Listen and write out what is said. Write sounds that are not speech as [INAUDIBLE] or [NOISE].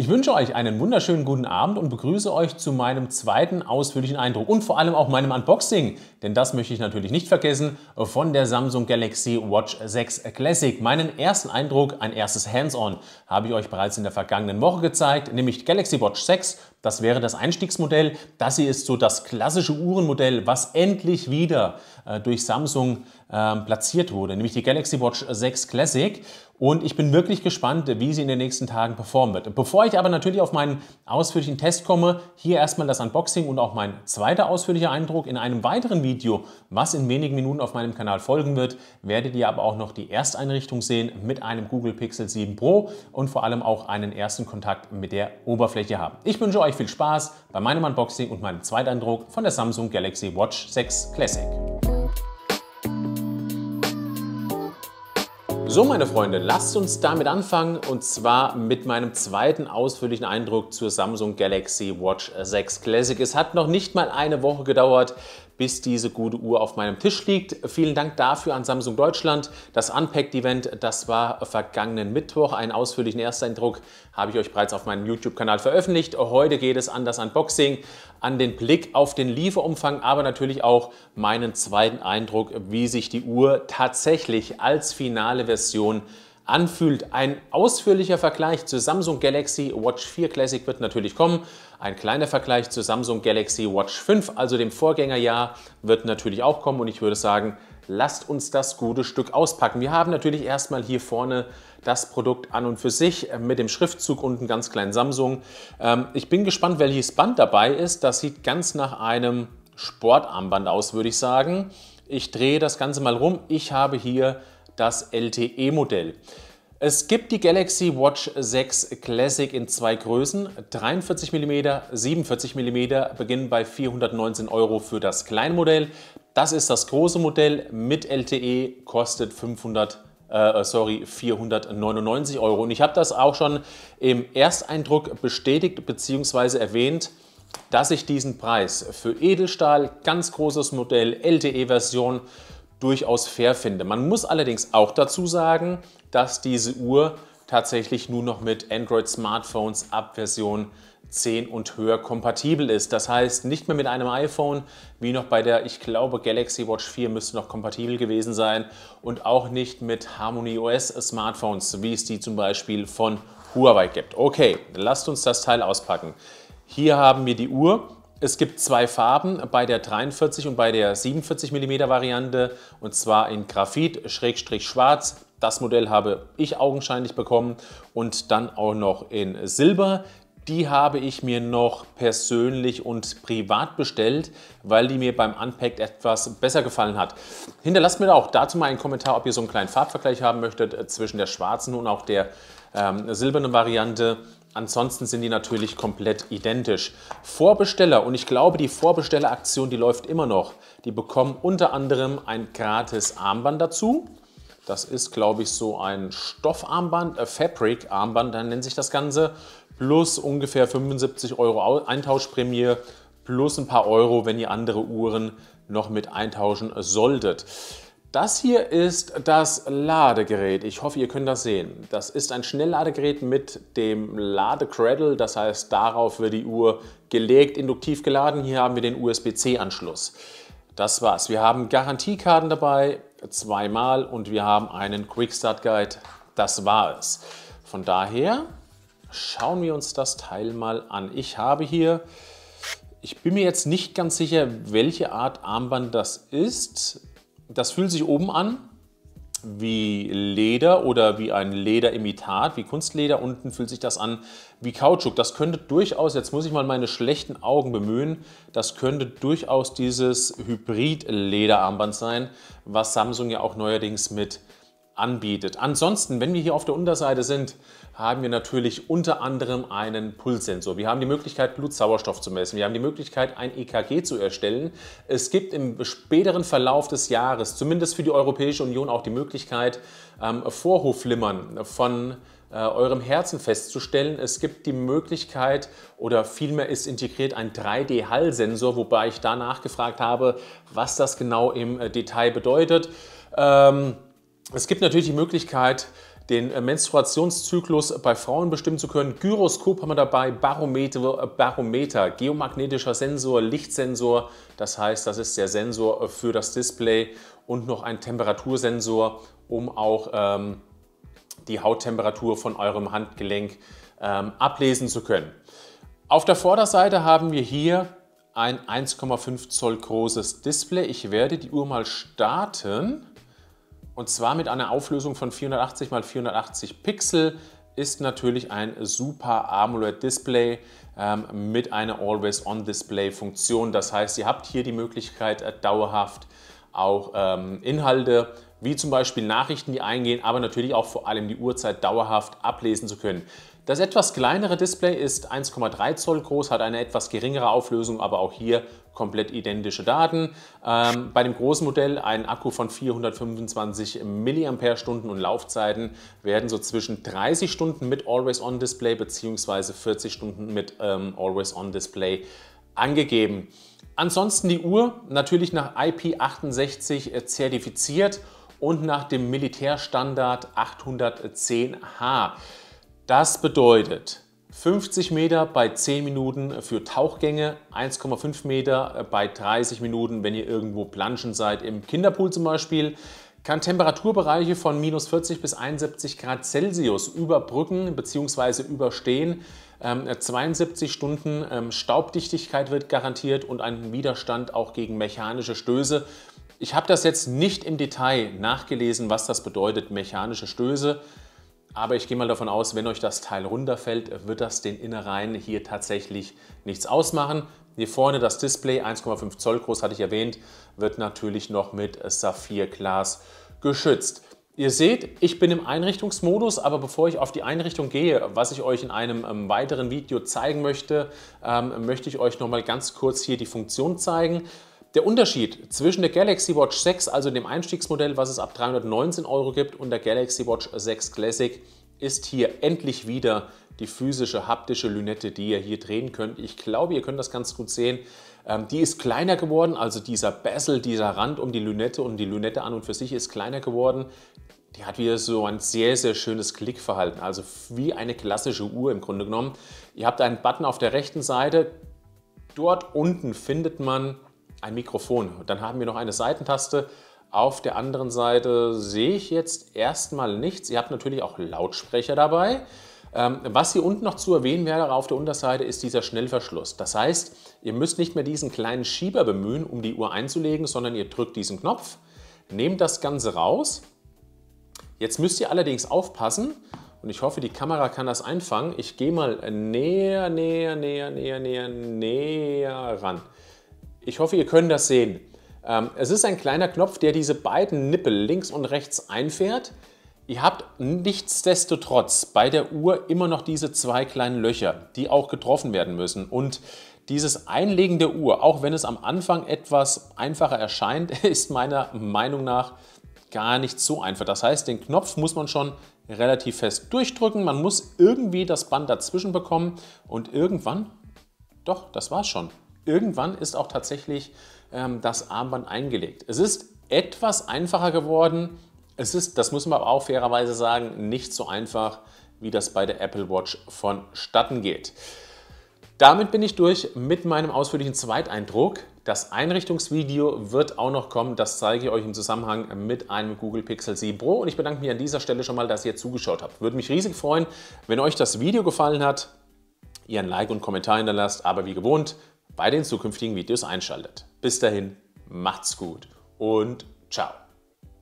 Ich wünsche euch einen wunderschönen guten Abend und begrüße euch zu meinem zweiten ausführlichen Eindruck und vor allem auch meinem Unboxing, denn das möchte ich natürlich nicht vergessen, von der Samsung Galaxy Watch 6 Classic. Meinen ersten Eindruck, ein erstes Hands-on, habe ich euch bereits in der vergangenen Woche gezeigt, nämlich Galaxy Watch 6 das wäre das Einstiegsmodell. Das hier ist so das klassische Uhrenmodell, was endlich wieder äh, durch Samsung äh, platziert wurde, nämlich die Galaxy Watch 6 Classic. Und ich bin wirklich gespannt, wie sie in den nächsten Tagen performen wird. Bevor ich aber natürlich auf meinen ausführlichen Test komme, hier erstmal das Unboxing und auch mein zweiter ausführlicher Eindruck in einem weiteren Video, was in wenigen Minuten auf meinem Kanal folgen wird, werdet ihr aber auch noch die Ersteinrichtung sehen mit einem Google Pixel 7 Pro und vor allem auch einen ersten Kontakt mit der Oberfläche haben. Ich wünsche euch euch viel Spaß bei meinem Unboxing und meinem Zweiteindruck von der Samsung Galaxy Watch 6 Classic. So meine Freunde, lasst uns damit anfangen und zwar mit meinem zweiten ausführlichen Eindruck zur Samsung Galaxy Watch 6 Classic. Es hat noch nicht mal eine Woche gedauert, bis diese gute Uhr auf meinem Tisch liegt. Vielen Dank dafür an Samsung Deutschland. Das Unpacked-Event, das war vergangenen Mittwoch. Einen ausführlichen Ersteindruck habe ich euch bereits auf meinem YouTube-Kanal veröffentlicht. Heute geht es an das Unboxing, an den Blick auf den Lieferumfang, aber natürlich auch meinen zweiten Eindruck, wie sich die Uhr tatsächlich als finale Version anfühlt. Ein ausführlicher Vergleich zur Samsung Galaxy Watch 4 Classic wird natürlich kommen. Ein kleiner Vergleich zur Samsung Galaxy Watch 5, also dem Vorgängerjahr, wird natürlich auch kommen und ich würde sagen, lasst uns das gute Stück auspacken. Wir haben natürlich erstmal hier vorne das Produkt an und für sich mit dem Schriftzug und einem ganz kleinen Samsung. Ähm, ich bin gespannt, welches Band dabei ist. Das sieht ganz nach einem Sportarmband aus, würde ich sagen. Ich drehe das Ganze mal rum. Ich habe hier das LTE-Modell. Es gibt die Galaxy Watch 6 Classic in zwei Größen, 43 mm, 47 mm, beginnen bei 419 Euro für das Kleinmodell. Das ist das große Modell mit LTE, kostet 500 äh, sorry, 499 Euro. Und ich habe das auch schon im Ersteindruck bestätigt bzw. erwähnt, dass ich diesen Preis für Edelstahl, ganz großes Modell, LTE-Version durchaus fair finde. Man muss allerdings auch dazu sagen, dass diese Uhr tatsächlich nur noch mit Android-Smartphones ab Version 10 und höher kompatibel ist. Das heißt, nicht mehr mit einem iPhone, wie noch bei der, ich glaube, Galaxy Watch 4 müsste noch kompatibel gewesen sein und auch nicht mit Harmony OS Smartphones, wie es die zum Beispiel von Huawei gibt. Okay, lasst uns das Teil auspacken. Hier haben wir die Uhr es gibt zwei Farben bei der 43 und bei der 47 mm Variante und zwar in Graphit-Schwarz. Das Modell habe ich augenscheinlich bekommen und dann auch noch in Silber. Die habe ich mir noch persönlich und privat bestellt, weil die mir beim Unpacked etwas besser gefallen hat. Hinterlasst mir auch dazu mal einen Kommentar, ob ihr so einen kleinen Farbvergleich haben möchtet äh, zwischen der schwarzen und auch der ähm, silbernen Variante. Ansonsten sind die natürlich komplett identisch. Vorbesteller, und ich glaube, die Vorbestelleraktion, die läuft immer noch. Die bekommen unter anderem ein gratis Armband dazu. Das ist, glaube ich, so ein Stoffarmband, äh, Fabric-Armband, dann nennt sich das Ganze. Plus ungefähr 75 Euro Eintauschprämie, plus ein paar Euro, wenn ihr andere Uhren noch mit eintauschen solltet. Das hier ist das Ladegerät. Ich hoffe, ihr könnt das sehen. Das ist ein Schnellladegerät mit dem Ladecradle, das heißt, darauf wird die Uhr gelegt, induktiv geladen. Hier haben wir den USB-C-Anschluss. Das war's. Wir haben Garantiekarten dabei, zweimal, und wir haben einen Quick Start Guide. Das war es. Von daher schauen wir uns das Teil mal an. Ich habe hier ich bin mir jetzt nicht ganz sicher, welche Art Armband das ist. Das fühlt sich oben an wie Leder oder wie ein Lederimitat, wie Kunstleder. Unten fühlt sich das an wie Kautschuk. Das könnte durchaus, jetzt muss ich mal meine schlechten Augen bemühen, das könnte durchaus dieses Hybrid-Lederarmband sein, was Samsung ja auch neuerdings mit anbietet. Ansonsten, wenn wir hier auf der Unterseite sind, haben wir natürlich unter anderem einen Pulssensor. Wir haben die Möglichkeit, Blutsauerstoff zu messen. Wir haben die Möglichkeit, ein EKG zu erstellen. Es gibt im späteren Verlauf des Jahres, zumindest für die Europäische Union, auch die Möglichkeit, ähm, Vorhofflimmern von äh, eurem Herzen festzustellen. Es gibt die Möglichkeit oder vielmehr ist integriert ein 3D-Hall-Sensor, wobei ich da nachgefragt habe, was das genau im äh, Detail bedeutet. Ähm, es gibt natürlich die Möglichkeit, den Menstruationszyklus bei Frauen bestimmen zu können. Gyroskop haben wir dabei, Barometer, Barometer, geomagnetischer Sensor, Lichtsensor, das heißt, das ist der Sensor für das Display und noch ein Temperatursensor, um auch ähm, die Hauttemperatur von eurem Handgelenk ähm, ablesen zu können. Auf der Vorderseite haben wir hier ein 1,5 Zoll großes Display. Ich werde die Uhr mal starten. Und zwar mit einer Auflösung von 480 x 480 Pixel ist natürlich ein super AMOLED Display ähm, mit einer Always-On-Display-Funktion. Das heißt, ihr habt hier die Möglichkeit, äh, dauerhaft auch ähm, Inhalte wie zum Beispiel Nachrichten, die eingehen, aber natürlich auch vor allem die Uhrzeit dauerhaft ablesen zu können. Das etwas kleinere Display ist 1,3 Zoll groß, hat eine etwas geringere Auflösung, aber auch hier komplett identische Daten. Ähm, bei dem großen Modell ein Akku von 425 mAh und Laufzeiten werden so zwischen 30 Stunden mit Always-On-Display bzw. 40 Stunden mit ähm, Always-On-Display angegeben. Ansonsten die Uhr natürlich nach IP68 äh, zertifiziert und nach dem Militärstandard 810H. Das bedeutet 50 Meter bei 10 Minuten für Tauchgänge, 1,5 Meter bei 30 Minuten, wenn ihr irgendwo planschen seid, im Kinderpool zum Beispiel kann Temperaturbereiche von minus 40 bis 71 Grad Celsius überbrücken bzw. überstehen. 72 ähm, Stunden ähm, Staubdichtigkeit wird garantiert und einen Widerstand auch gegen mechanische Stöße. Ich habe das jetzt nicht im Detail nachgelesen, was das bedeutet, mechanische Stöße. Aber ich gehe mal davon aus, wenn euch das Teil runterfällt, wird das den Innereien hier tatsächlich nichts ausmachen. Hier vorne das Display, 1,5 Zoll groß, hatte ich erwähnt, wird natürlich noch mit Saphirglas geschützt. Ihr seht, ich bin im Einrichtungsmodus, aber bevor ich auf die Einrichtung gehe, was ich euch in einem ähm, weiteren Video zeigen möchte, ähm, möchte ich euch nochmal ganz kurz hier die Funktion zeigen. Der Unterschied zwischen der Galaxy Watch 6, also dem Einstiegsmodell, was es ab 319 Euro gibt, und der Galaxy Watch 6 Classic ist hier endlich wieder die physische haptische Lünette, die ihr hier drehen könnt. Ich glaube, ihr könnt das ganz gut sehen. Ähm, die ist kleiner geworden, also dieser Bessel, dieser Rand um die Lünette und um die Lünette an und für sich ist kleiner geworden. Die hat wieder so ein sehr, sehr schönes Klickverhalten, also wie eine klassische Uhr im Grunde genommen. Ihr habt einen Button auf der rechten Seite. Dort unten findet man ein Mikrofon. Und dann haben wir noch eine Seitentaste. Auf der anderen Seite sehe ich jetzt erstmal nichts. Ihr habt natürlich auch Lautsprecher dabei. Ähm, was hier unten noch zu erwähnen wäre auf der Unterseite ist dieser Schnellverschluss. Das heißt, ihr müsst nicht mehr diesen kleinen Schieber bemühen, um die Uhr einzulegen, sondern ihr drückt diesen Knopf, nehmt das Ganze raus. Jetzt müsst ihr allerdings aufpassen und ich hoffe, die Kamera kann das einfangen. Ich gehe mal näher, näher, näher, näher, näher, näher ran. Ich hoffe, ihr könnt das sehen. Ähm, es ist ein kleiner Knopf, der diese beiden Nippel links und rechts einfährt. Ihr habt nichtsdestotrotz bei der Uhr immer noch diese zwei kleinen Löcher, die auch getroffen werden müssen. Und dieses Einlegen der Uhr, auch wenn es am Anfang etwas einfacher erscheint, [LAUGHS] ist meiner Meinung nach gar nicht so einfach. Das heißt, den Knopf muss man schon relativ fest durchdrücken. Man muss irgendwie das Band dazwischen bekommen und irgendwann, doch, das war's schon irgendwann ist auch tatsächlich ähm, das Armband eingelegt. Es ist etwas einfacher geworden. Es ist, das muss man aber auch fairerweise sagen, nicht so einfach, wie das bei der Apple Watch vonstatten geht. Damit bin ich durch mit meinem ausführlichen Zweiteindruck. Das Einrichtungsvideo wird auch noch kommen. Das zeige ich euch im Zusammenhang mit einem Google Pixel 7 Pro. Und ich bedanke mich an dieser Stelle schon mal, dass ihr zugeschaut habt. Würde mich riesig freuen, wenn euch das Video gefallen hat, ihr ein Like und Kommentar hinterlasst. Aber wie gewohnt, bei den zukünftigen Videos einschaltet. Bis dahin, macht's gut und ciao.